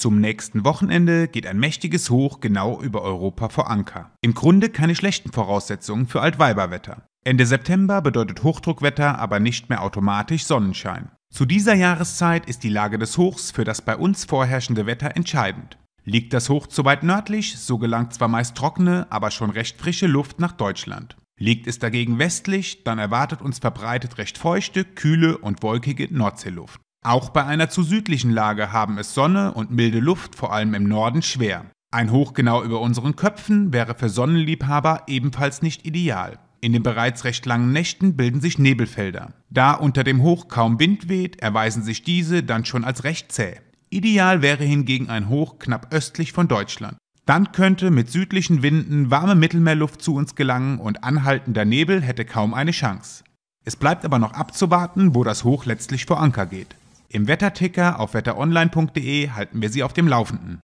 Zum nächsten Wochenende geht ein mächtiges Hoch genau über Europa vor Anker. Im Grunde keine schlechten Voraussetzungen für Altweiberwetter. Ende September bedeutet Hochdruckwetter aber nicht mehr automatisch Sonnenschein. Zu dieser Jahreszeit ist die Lage des Hochs für das bei uns vorherrschende Wetter entscheidend. Liegt das Hoch zu weit nördlich, so gelangt zwar meist trockene, aber schon recht frische Luft nach Deutschland. Liegt es dagegen westlich, dann erwartet uns verbreitet recht feuchte, kühle und wolkige Nordseeluft. Auch bei einer zu südlichen Lage haben es Sonne und milde Luft vor allem im Norden schwer. Ein Hoch genau über unseren Köpfen wäre für Sonnenliebhaber ebenfalls nicht ideal. In den bereits recht langen Nächten bilden sich Nebelfelder. Da unter dem Hoch kaum Wind weht, erweisen sich diese dann schon als recht zäh. Ideal wäre hingegen ein Hoch knapp östlich von Deutschland. Dann könnte mit südlichen Winden warme Mittelmeerluft zu uns gelangen und anhaltender Nebel hätte kaum eine Chance. Es bleibt aber noch abzuwarten, wo das Hoch letztlich vor Anker geht. Im Wetterticker auf wetteronline.de halten wir Sie auf dem Laufenden.